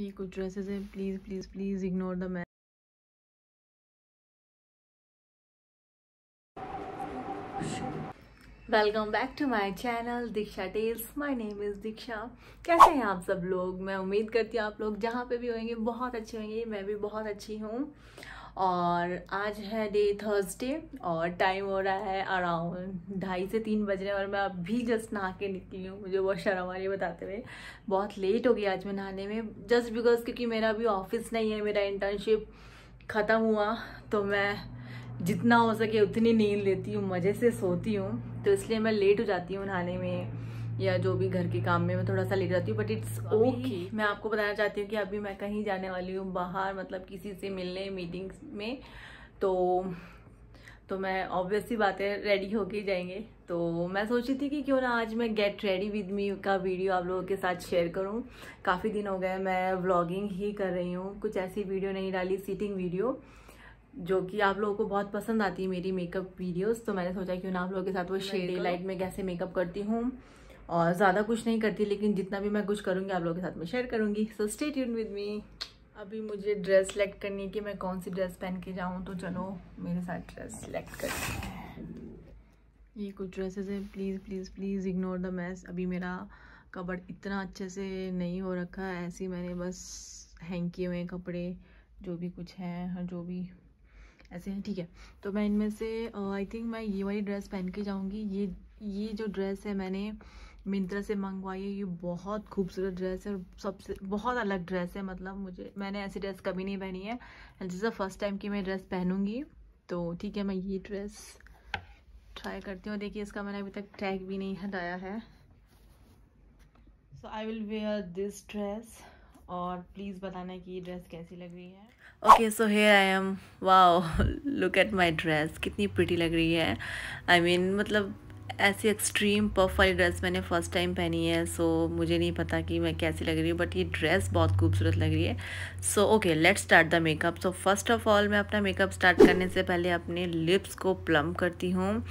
ये कुछ ड्रेसेस हैं please please please ignore the man welcome back to my channel Diksha tales my name is Diksha कैसे हैं आप सब लोग मैं उम्मीद करती हूँ आप लोग जहाँ पे भी होंगे बहुत अच्छे होंगे मैं भी बहुत अच्छी हूँ और आज है डे थर्सडे और टाइम हो रहा है अराउंड ढाई से तीन बजने और मैं अभी जस्ट नहा के निकली हूँ मुझे बहुत शर्म आ रही है बताते हुए बहुत लेट हो गई आज मैं नहाने में जस्ट बिकॉज क्योंकि मेरा अभी ऑफिस नहीं है मेरा इंटर्नशिप ख़त्म हुआ तो मैं जितना हो सके उतनी नींद लेती हूँ मज़े से सोती हूँ तो इसलिए मैं लेट हो जाती हूँ नहाने में या जो भी घर के काम में मैं थोड़ा सा लेट जाती हूँ बट इट्स ओके मैं आपको बताना चाहती हूँ कि अभी मैं कहीं जाने वाली हूँ बाहर मतलब किसी से मिलने मीटिंग्स में तो तो मैं ऑब्वियसली बातें रेडी होके ही जाएंगे तो मैं सोची थी कि क्यों ना आज मैं गेट रेडी विद मी का वीडियो आप लोगों के साथ शेयर करूं काफ़ी दिन हो गए मैं व्लॉगिंग ही कर रही हूं कुछ ऐसी वीडियो नहीं डाली सीटिंग वीडियो जो कि आप लोगों को बहुत पसंद आती है मेरी मेकअप वीडियोस तो मैंने सोचा क्यों ना आप लोगों के साथ वो शेयर लाइट में कैसे मेकअप करती हूँ और ज़्यादा कुछ नहीं करती लेकिन जितना भी मैं कुछ करूँगी आप लोगों के साथ में शेयर करूँगी so stay tune with me अभी मुझे ड्रेस सेलेक्ट करनी है कि मैं कौन सी ड्रेस पहन के जाऊँ तो चलो मेरे साथ ड्रेस सेलेक्ट कर ये कुछ ड्रेसेस हैं please please please ignore the mess अभी मेरा कबड़ इतना अच्छे से नहीं हो रखा है ऐसे मैंने बस हैंग किए हुए हैं कपड़े जो भी कुछ है हाँ, जो भी ऐसे हैं ठीक है तो मैं इनमें से आई uh, थिंक मैं ये वाली ड्रेस पहन के जाऊँगी ये ये जो ड्रेस है मैंने मिंत्रा से मंगवाई है ये बहुत खूबसूरत ड्रेस है और सबसे बहुत अलग ड्रेस है मतलब मुझे मैंने ऐसी ड्रेस कभी नहीं पहनी है एंड द फर्स्ट टाइम कि मैं ड्रेस पहनूंगी तो ठीक है मैं ये ड्रेस ट्राई करती हूँ देखिए इसका मैंने अभी तक टैग भी नहीं हटाया है so I will wear this dress और प्लीज़ बताना कि ये ड्रेस कैसी लग रही है okay so here I am wow look at my dress कितनी प्रिटी लग रही है आई I मीन mean, मतलब ऐसी एक्सट्रीम पफ वाली ड्रेस मैंने फ़र्स्ट टाइम पहनी है सो so, मुझे नहीं पता कि मैं कैसी लग रही हूँ बट ये ड्रेस बहुत खूबसूरत लग रही है so okay let start the makeup so first of all मैं अपना मेकअप स्टार्ट करने से पहले अपने लिप्स को प्लम करती हूँ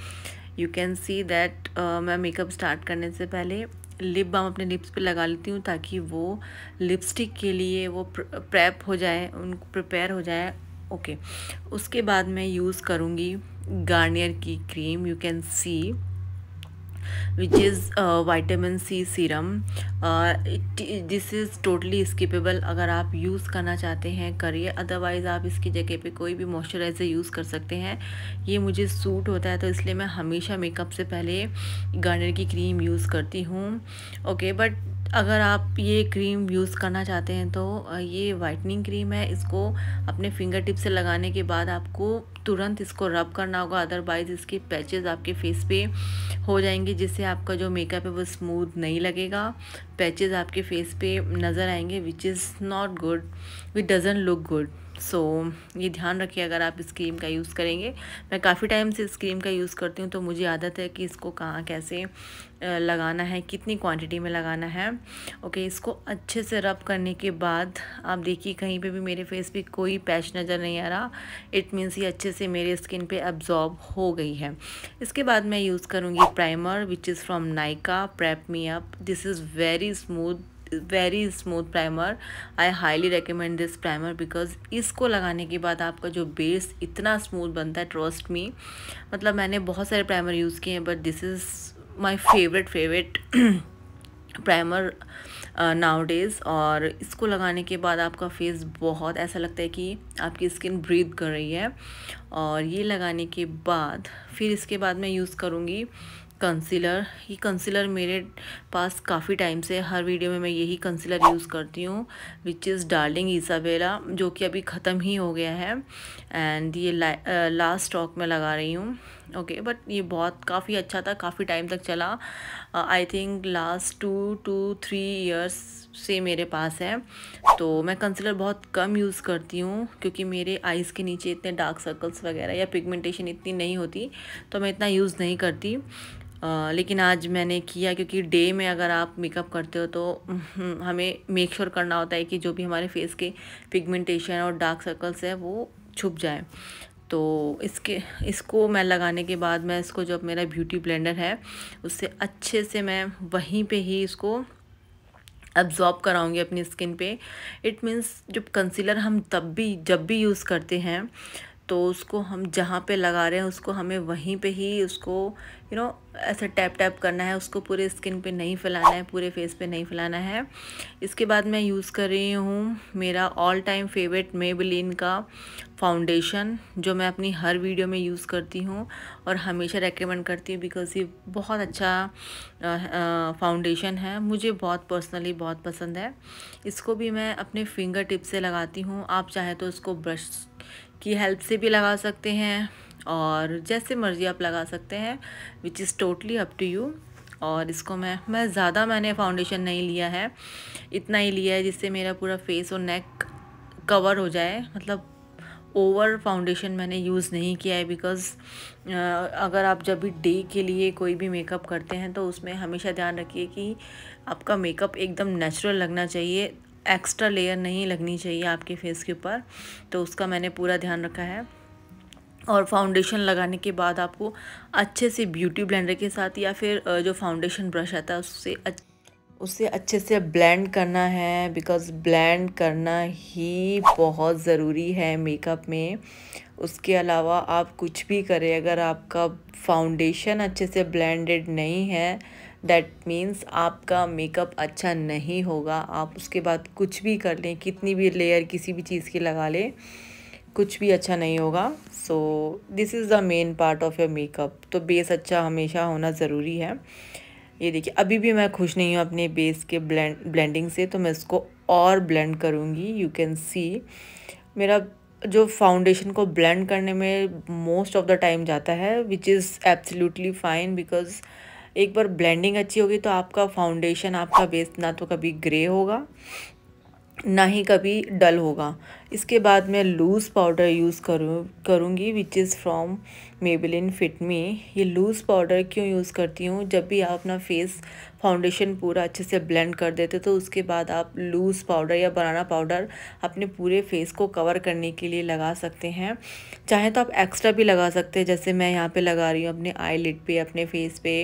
यू कैन सी दैट मैं मेकअप स्टार्ट करने से पहले लिप बाम अपने लिप्स पे लगा लेती हूँ ताकि वो लिपस्टिक के लिए वो प्रेप हो जाए उन प्रिपेयर हो जाए ओके okay. उसके बाद मैं यूज़ करूँगी गार्नियर की cream you can see which is uh, vitamin C serum. Uh, this is totally skippable. अगर आप यूज़ करना चाहते हैं करिए अदरवाइज़ आप इसकी जगह पे कोई भी मॉइस्चराइज़र यूज़ कर सकते हैं ये मुझे सूट होता है तो इसलिए मैं हमेशा मेकअप से पहले गार्नियर की क्रीम यूज़ करती हूँ ओके बट अगर आप ये क्रीम यूज़ करना चाहते हैं तो uh, ये वाइटनिंग क्रीम है इसको अपने फिंगर टिप से लगाने के बाद आपको तुरंत इसको रब करना होगा अदरवाइज़ इसके पैचेस आपके फेस पे हो जाएंगे जिससे आपका जो मेकअप है वो स्मूथ नहीं लगेगा पैचेस आपके फेस पे नज़र आएंगे which is not good which doesn't look good so so, ये ध्यान रखिए अगर आप इस क्रीम का यूज़ करेंगे मैं काफ़ी टाइम से इस क्रीम का यूज़ करती हूँ तो मुझे आदत है कि इसको कहाँ कैसे लगाना है कितनी क्वांटिटी में लगाना है ओके इसको अच्छे से रब करने के बाद आप देखिए कहीं पे भी मेरे फेस पे कोई पैच नज़र नहीं आ रहा इट मीन्स ये अच्छे से मेरे स्किन पे अब्जॉर्ब हो गई है इसके बाद मैं यूज़ करूँगी primer which is from Nykaa prep me up this is very smooth very smooth primer I highly recommend this primer because इसको लगाने के बाद आपका जो बेस इतना स्मूथ बनता है ट्रस्ट मी मतलब मैंने बहुत सारे प्राइमर यूज़ किए हैं but this is my favourite favourite primer nowadays और इसको लगाने के बाद आपका फेस बहुत ऐसा लगता है कि आपकी स्किन ब्रीद कर रही है और ये लगाने के बाद फिर इसके बाद मैं यूज़ करूँगी कंसीलर ये कंसीलर मेरे पास काफ़ी टाइम से हर वीडियो में मैं यही कंसीलर यूज़ करती हूँ विच इज़ डार्लिंग ईसाबेला जो कि अभी ख़त्म ही हो गया है एंड ये ला, लास्ट स्टॉक में लगा रही हूँ ओके okay, बट ये बहुत काफ़ी अच्छा था काफ़ी टाइम तक चला I think last two two three years से मेरे पास है तो मैं कंसीलर बहुत कम यूज़ करती हूँ क्योंकि मेरे आइज़ के नीचे इतने डार्क सर्कल्स वगैरह या पिगमेंटेशन इतनी नहीं होती तो मैं इतना यूज़ नहीं करती आ, लेकिन आज मैंने किया क्योंकि डे में अगर आप मेकअप करते हो तो हम्म, हमें मेक श्योर करना होता है कि जो भी हमारे फेस के पिगमेंटेशन और डार्क सर्कल्स है वो छुप जाए तो इसके इसको मैं लगाने के बाद मैं इसको जो मेरा ब्यूटी ब्लेंडर है उससे अच्छे से मैं वहीं पर ही इसको एब्जॉर्ब कराऊंगी अपनी स्किन पे इट मीन्स जो कंसीलर हम तब भी जब भी यूज़ करते हैं तो उसको हम जहाँ पे लगा रहे हैं उसको हमें वहीं पे ही उसको यू नो ऐसे टैप टैप करना है उसको पूरे स्किन पे नहीं फैलाना है पूरे फेस पे नहीं फैलाना है इसके बाद मैं यूज़ कर रही हूँ मेरा ऑल टाइम फेवरेट मेबलिन का फाउंडेशन जो मैं अपनी हर वीडियो में यूज़ करती हूँ और हमेशा रेकमेंड करती हूँ बिकॉज़ ये बहुत अच्छा फाउंडेशन है मुझे बहुत पर्सनली बहुत पसंद है इसको भी मैं अपने फिंगर टिप से लगाती हूँ आप चाहे तो उसको ब्रश की हेल्प से भी लगा सकते हैं और जैसे मर्ज़ी आप लगा सकते हैं which is totally up to you और इसको मैं मैं ज़्यादा मैंने फाउंडेशन नहीं लिया है इतना ही लिया है जिससे मेरा पूरा फेस और नेक कवर हो जाए मतलब ओवर फाउंडेशन मैंने यूज़ नहीं किया है बिकॉज़ अगर आप जब भी डे के लिए कोई भी मेकअप करते हैं तो उसमें हमेशा ध्यान रखिए कि आपका मेकअप एकदम नेचुरल लगना चाहिए एक्स्ट्रा लेयर नहीं लगनी चाहिए आपके फेस के ऊपर तो उसका मैंने पूरा ध्यान रखा है और फाउंडेशन लगाने के बाद आपको अच्छे से ब्यूटी ब्लेंडर के साथ या फिर जो फाउंडेशन ब्रश आता है उससे उससे अच्छे से ब्लेंड करना है बिकॉज़ ब्लेंड करना ही बहुत ज़रूरी है मेकअप में उसके अलावा आप कुछ भी करें अगर आपका फाउंडेशन अच्छे से ब्लेंडेड नहीं है दैट मीन्स आपका मेकअप अच्छा नहीं होगा आप उसके बाद कुछ भी कर लें कितनी भी लेयर किसी भी चीज़ की लगा लें कुछ भी अच्छा नहीं होगा so this is the main part of your makeup तो बेस अच्छा हमेशा होना ज़रूरी है ये देखिए अभी भी मैं खुश नहीं हूँ अपने बेस के ब्लेंड ब्लेंडिंग से तो मैं इसको और ब्लेंड करूँगी यू कैन सी मेरा जो फाउंडेशन को ब्लेंड करने में मोस्ट ऑफ द टाइम जाता है which is absolutely fine because एक बार ब्लेंडिंग अच्छी होगी तो आपका फाउंडेशन आपका बेस ना तो कभी ग्रे होगा ना ही कभी डल होगा इसके बाद मैं लूज़ पाउडर यूज़ करूँ करूँगी which is from Maybelline fit me ये लूज़ पाउडर क्यों यूज़ करती हूँ जब भी आप अपना फेस फाउंडेशन पूरा अच्छे से ब्लेंड कर देते तो उसके बाद आप लूज़ पाउडर या बनाना पाउडर अपने पूरे फेस को कवर करने के लिए लगा सकते हैं चाहे तो आप एक्स्ट्रा भी लगा सकते हैं जैसे मैं यहाँ पे लगा रही हूँ अपने आई लिड पे अपने फेस पे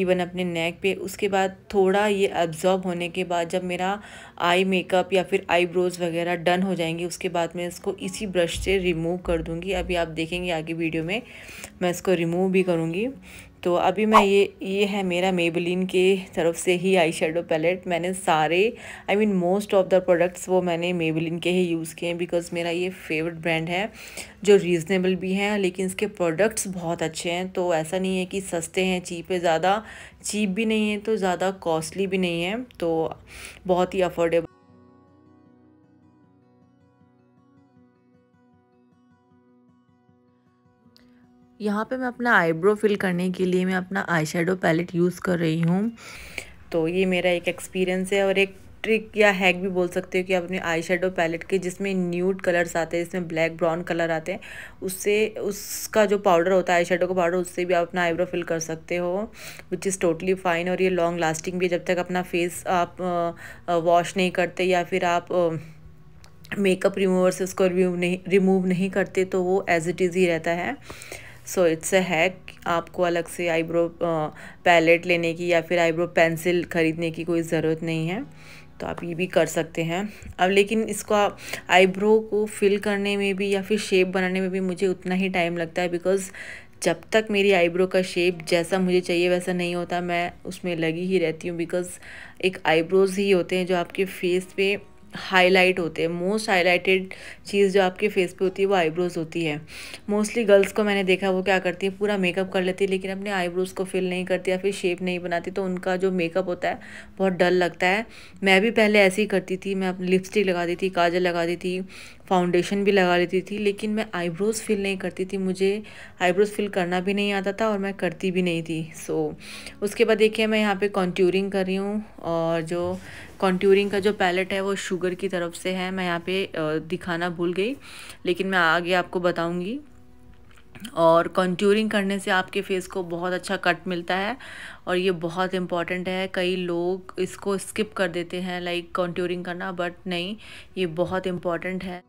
इवन अपने नेक पे उसके बाद थोड़ा ये एब्जॉर्ब होने के बाद जब मेरा आई मेकअप या फिर आईब्रोज़ वगैरह डन हो जाएंगे उसके बाद मैं इसको इसी ब्रश से रिमूव कर दूँगी अभी आप देखेंगे आगे वीडियो में मैं इसको रिमूव भी करूँगी तो अभी मैं ये ये है मेरा मेबलिन के तरफ से ही आई शेडो पैलेट मैंने सारे I mean most of the products वो मैंने मेबलिन के ही यूज़ किए हैं बिकॉज़ मेरा ये फेवरेट ब्रांड है जो रीज़नेबल भी हैं लेकिन इसके प्रोडक्ट्स बहुत अच्छे हैं तो ऐसा नहीं है कि सस्ते हैं चीप है ज़्यादा चीप भी नहीं है तो ज़्यादा कॉस्टली भी नहीं है तो बहुत ही अफोर्डेबल यहाँ पे मैं अपना आईब्रो फिल करने के लिए मैं अपना आई पैलेट यूज़ कर रही हूँ तो ये मेरा एक एक्सपीरियंस है और एक ट्रिक या हैक भी बोल सकते हो कि आप अपने आई शेडो पैलेट के जिसमें न्यूड कलर्स आते हैं जिसमें ब्लैक ब्राउन कलर आते हैं उससे उसका जो पाउडर होता है आई शेडो का पाउडर उससे भी आप अपना आईब्रो फिल कर सकते हो विच इज़ टोटली फाइन और ये लॉन्ग लास्टिंग भी जब तक अपना फेस आप वॉश नहीं करते या फिर आप मेकअप रिमूवर से उसको रिमूव नहीं रिमूव नहीं करते तो वो एज़ इट इज़ ही रहता है सो इट्स अ हैक आपको अलग से आईब्रो पैलेट लेने की या फिर आईब्रो पेंसिल ख़रीदने की कोई ज़रूरत नहीं है तो आप ये भी कर सकते हैं अब लेकिन इसको आईब्रो को फिल करने में भी या फिर शेप बनाने में भी मुझे उतना ही टाइम लगता है बिकॉज़ जब तक मेरी आईब्रो का शेप जैसा मुझे चाहिए वैसा नहीं होता मैं उसमें लगी ही रहती हूँ बिकॉज़ एक आईब्रोज़ ही होते हैं जो आपके फेस पे हाईलाइट होते हैं मोस्ट हाईलाइटेड चीज़ जो आपके फेस पे होती है वो आईब्रोज़ होती है मोस्टली गर्ल्स को मैंने देखा वो क्या करती है पूरा मेकअप कर लेती है लेकिन अपने आईब्रोज़ को फिल नहीं करती या फिर शेप नहीं बनाती तो उनका जो मेकअप होता है बहुत डल लगता है मैं भी पहले ऐसे ही करती थी मैं अपनी लिपस्टिक लगा देती काजल लगा दी थी फाउंडेशन भी लगा लेती थी लेकिन मैं आईब्रोज़ फिल नहीं करती थी मुझे आईब्रोज़ फिल करना भी नहीं आता था और मैं करती भी नहीं थी सो so, उसके बाद देखिए मैं यहाँ पे कॉन्ट्यूरिंग कर रही हूँ और जो कॉन्ट्यूरिंग का जो पैलेट है वो शुगर की तरफ से है मैं यहाँ पे दिखाना भूल गई लेकिन मैं आगे आपको बताऊँगी और कंट्यूरिंग करने से आपके फेस को बहुत अच्छा कट मिलता है और ये बहुत इम्पॉर्टेंट है कई लोग इसको स्किप कर देते हैं लाइक कंट्यूरिंग करना बट नहीं ये बहुत इम्पॉर्टेंट है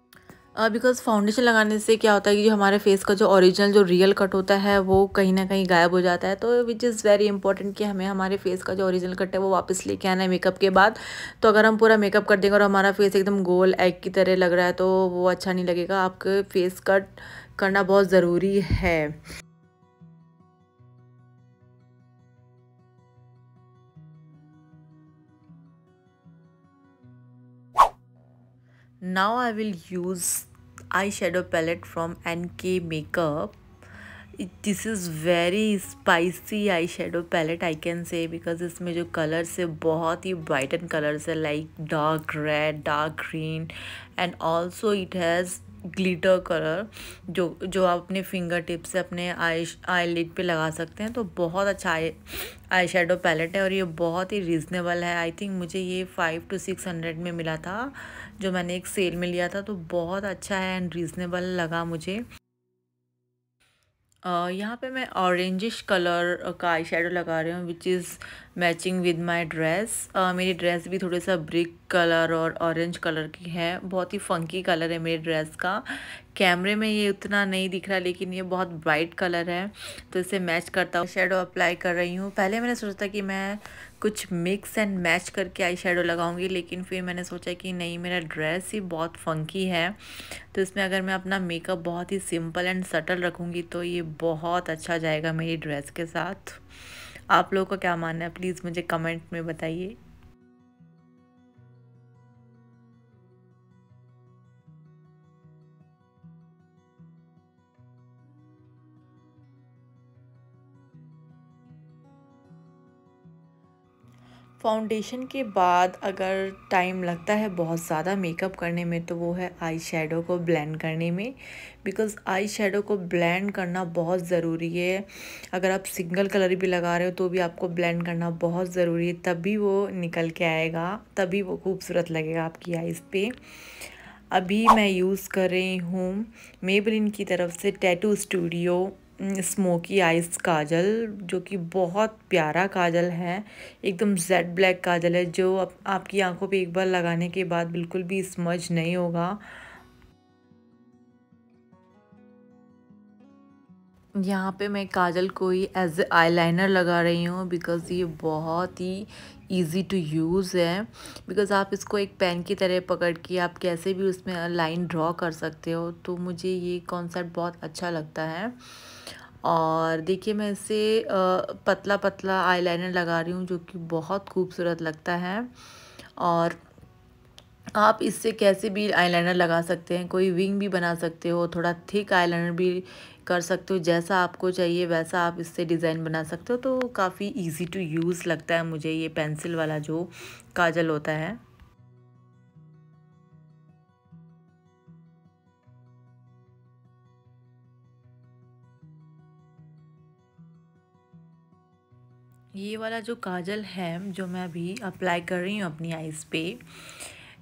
बिकॉज़ फाउंडेशन लगाने से क्या होता है कि जो हमारे फेस का जो ओरिजिनल जो रियल कट होता है वो कहीं ना कहीं गायब हो जाता है तो विच इज़ वेरी इंपॉर्टेंट कि हमें हमारे फेस का जो ओरिजिनल कट है वो वापस लेके आना है मेकअप के बाद तो अगर हम पूरा मेकअप कर देंगे और हमारा फेस एकदम गोल एग की तरह लग रहा है तो वो अच्छा नहीं लगेगा आपके फेस कट करना बहुत ज़रूरी है now I will use eye shadow palette from N K makeup this is very spicy eye shadow palette I can say because इसमें जो कलर्स है बहुत ही ब्राइटन कलर्स है like dark red dark green and also it has glitter colour जो जो आप अपने फिंगर टिप से अपने आई आई लिड पर लगा सकते हैं तो बहुत अच्छा आई आई शेडो पैलेट है और ये बहुत ही रिजनेबल है आई थिंक मुझे ये फ़ाइव टू सिक्स हंड्रेड में मिला था जो मैंने एक सेल में लिया था तो बहुत अच्छा है एंड रिजनेबल लगा मुझे यहाँ पे मैं ऑरेंजिश कलर का आई शेडो लगा रही हूँ which is matching with my dress मेरी ड्रेस भी थोड़े सा ब्रिक कलर और ऑरेंज कलर की है बहुत ही फंकी कलर है मेरी ड्रेस का कैमरे में ये उतना नहीं दिख रहा लेकिन ये बहुत ब्राइट कलर है तो इसे मैच करता हूँ शेडो अप्लाई कर रही हूँ पहले मैंने सोचा था कि मैं कुछ मिक्स एंड मैच करके आई शेडो लगाऊंगी लेकिन फिर मैंने सोचा कि नहीं मेरा ड्रेस ही बहुत फंकी है तो इसमें अगर मैं अपना मेकअप बहुत ही सिंपल एंड सटल रखूँगी तो ये बहुत अच्छा जाएगा मेरी ड्रेस के साथ आप लोगों का क्या मानना है प्लीज़ मुझे कमेंट में बताइए फाउंडेशन के बाद अगर टाइम लगता है बहुत ज़्यादा मेकअप करने में तो वो है आई शेडो को ब्लेंड करने में बिकॉज़ आई शेडो को ब्लेंड करना बहुत ज़रूरी है अगर आप सिंगल कलर भी लगा रहे हो तो भी आपको ब्लेंड करना बहुत ज़रूरी है तभी वो निकल के आएगा तभी वो खूबसूरत लगेगा आपकी आइज़ पे अभी मैं यूज़ कर रही हूँ मेबरिन की तरफ से tattoo studio smoky eyes kajal जो कि बहुत प्यारा काजल है एकदम जेड ब्लैक काजल है जो आप, आपकी आंखों पे एक बार लगाने के बाद बिल्कुल भी स्मज नहीं होगा यहाँ पे मैं काजल को ही एज ए आई लाइनर लगा रही हूँ बिकॉज़ ये बहुत ही ईज़ी टू यूज़ है बिकॉज़ आप इसको एक पेन की तरह पकड़ के आप कैसे भी उसमें लाइन ड्रॉ कर सकते हो तो मुझे ये कॉन्सेप्ट बहुत अच्छा लगता है और देखिए मैं इसे पतला पतला आईलाइनर लगा रही हूँ जो कि बहुत खूबसूरत लगता है और आप इससे कैसे भी आईलाइनर लगा सकते हैं कोई विंग भी बना सकते हो थोड़ा थिक आईलाइनर भी कर सकते हो जैसा आपको चाहिए वैसा आप इससे डिज़ाइन बना सकते हो तो काफ़ी इजी टू यूज़ लगता है मुझे ये पेंसिल वाला जो काजल होता है ये वाला जो काजल है जो मैं अभी अप्लाई कर रही हूँ अपनी आईज़ पे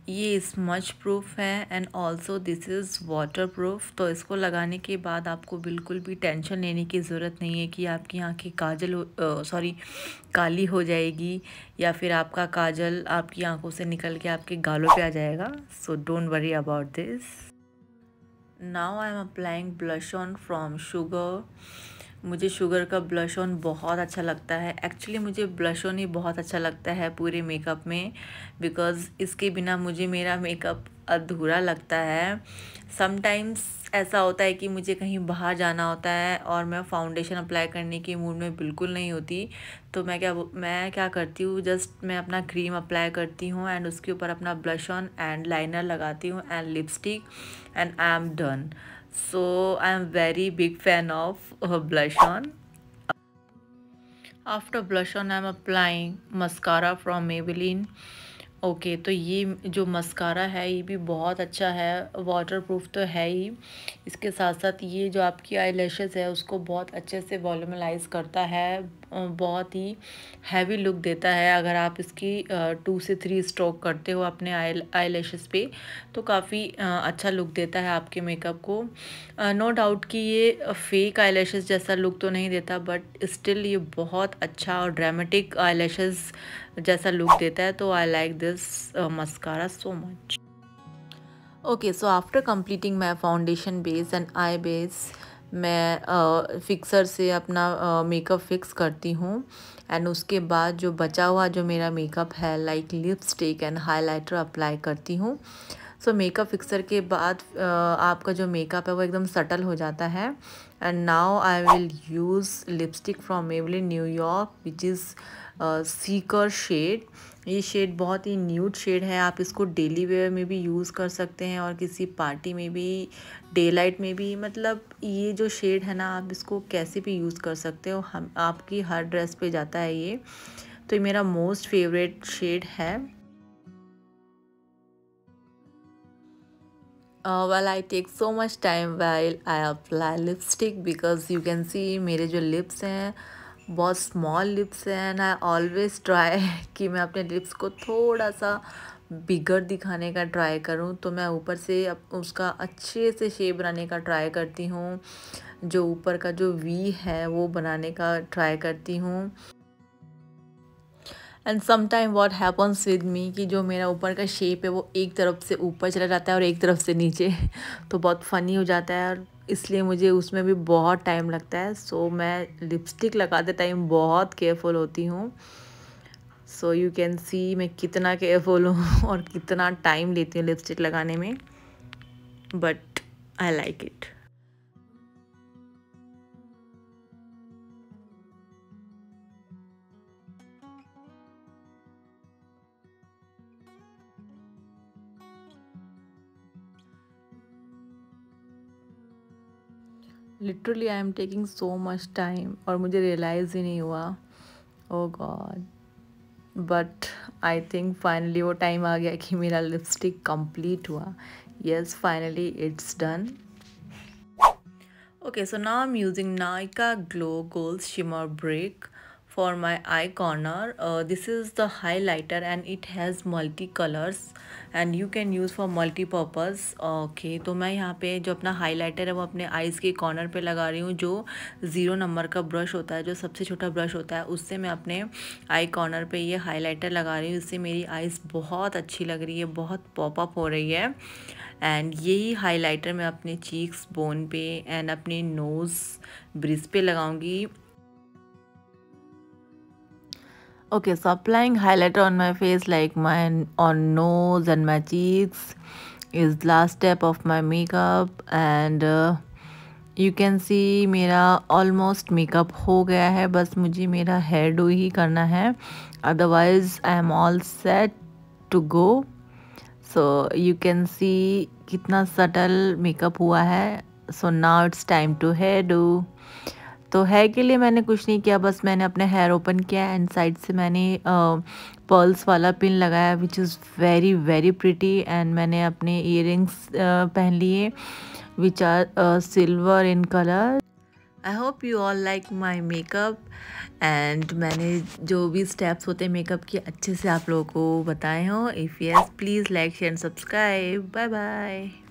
ये स्मच प्रूफ है and also this is waterproof तो इसको लगाने के बाद आपको बिल्कुल भी टेंशन लेने की ज़रूरत नहीं है कि आपकी आंखें काजल सॉरी काली हो जाएगी या फिर आपका काजल आपकी आंखों से निकल के आपके गालों पे आ जाएगा so don't worry about this now I am applying blush on from Sugar मुझे शुगर का ब्लश ऑन बहुत अच्छा लगता है एक्चुअली मुझे ब्लश ऑन ही बहुत अच्छा लगता है पूरे मेकअप में बिकॉज़ इसके बिना मुझे मेरा मेकअप अधूरा लगता है समटाइम्स ऐसा होता है कि मुझे कहीं बाहर जाना होता है और मैं फाउंडेशन अप्लाई करने के मूड में बिल्कुल नहीं होती तो मैं क्या मैं क्या करती हूँ जस्ट मैं अपना क्रीम अप्लाई करती हूँ एंड उसके ऊपर अपना ब्लश ऑन एंड लाइनर लगाती हूँ and lipstick and I am done so i am very big fan of uh, blush on after blush on I am applying mascara from Maybelline okay तो ये जो mascara है ये भी बहुत अच्छा है वाटर प्रूफ तो है ही इसके साथ साथ ये जो आपकी आई है उसको बहुत अच्छे से वॉलमलाइज करता है बहुत ही हैवी लुक देता है अगर आप इसकी टू से थ्री स्ट्रोक करते हो अपने आई आई पे तो काफ़ी अच्छा लुक देता है आपके मेकअप को नो डाउट कि ये फेक आई जैसा लुक तो नहीं देता बट स्टिल ये बहुत अच्छा और ड्रामेटिक आई जैसा लुक देता है तो I like this mascara so much okay so after completing my foundation base and eye base मैं फिक्सर से अपना मेकअप फिक्स करती हूँ एंड उसके बाद जो बचा हुआ जो मेरा मेकअप है like lipstick and highlighter apply करती हूँ सो मेकअप फिक्सर के बाद आपका जो मेकअप है वो एकदम सटल हो जाता है and now I will use lipstick from Maybelline New York which is seeker shade ये शेड बहुत ही न्यूट शेड है आप इसको डेली वेयर में भी यूज़ कर सकते हैं और किसी पार्टी में भी डे लाइट में भी मतलब ये जो शेड है ना आप इसको कैसे भी यूज़ कर सकते हो हम आपकी हर ड्रेस पे जाता है ये तो ये मेरा मोस्ट फेवरेट शेड है well I take so much time well I apply lipstick because you can see मेरे जो लिप्स हैं बहुत स्मॉल लिप्स हैं एंड आई ऑलवेज़ ट्राई कि मैं अपने लिप्स को थोड़ा सा बिगर दिखाने का ट्राई करूं तो मैं ऊपर से उसका अच्छे से शेप बनाने का ट्राई करती हूं जो ऊपर का जो वी है वो बनाने का ट्राई करती हूं and sometime what happens with me कि जो मेरा ऊपर का शेप है वो एक तरफ से ऊपर चला जाता है और एक तरफ से नीचे तो बहुत फ़नी हो जाता है और इसलिए मुझे उसमें भी बहुत टाइम लगता है सो so, मैं लिपस्टिक लगाते टाइम बहुत केयरफुल होती हूँ सो यू कैन सी मैं कितना केयरफुल हूँ और कितना टाइम लेती हूँ लिपस्टिक लगाने में but I like it literally I am taking so much time और मुझे रियलाइज़ ही नहीं हुआ oh God but I think finally वो टाइम आ गया कि मेरा लिपस्टिक कंप्लीट हुआ yes finally it's done okay so now I am using Nykaa glow gold shimmer brick for my eye corner uh, this is the highlighter and it has multi colors and you can use for multi purpose okay तो मैं यहाँ पे जो अपना highlighter है वो अपने eyes के corner पे लगा रही हूँ जो zero number का brush होता है जो सबसे छोटा brush होता है उससे मैं अपने eye corner पे ये highlighter लगा रही हूँ इससे मेरी eyes बहुत अच्छी लग रही है बहुत pop up हो रही है एंड यही हाइलाइटर मैं अपने चीक्स बोन पे एंड अपने नोज़ ब्रिज पे लगाऊंगी okay so applying highlighter on my face like my on nose and my cheeks is last step of my makeup and you can see मेरा almost makeup हो गया है बस मुझे मेरा हेयर डू ही करना है otherwise I am all set to go so you can see कितना सटल मेकअप हुआ है so now it's time to hairdo तो हेयर के लिए मैंने कुछ नहीं किया बस मैंने अपने हेयर ओपन किया एंड साइड से मैंने पर्ल्स वाला पिन लगाया which is very very pretty and मैंने अपने इयर पहन लिए which are silver in colour I hope you all like my makeup and मैंने जो भी स्टेप्स होते हैं मेकअप के अच्छे से आप लोगों को बताए हों if yes please like share and subscribe bye bye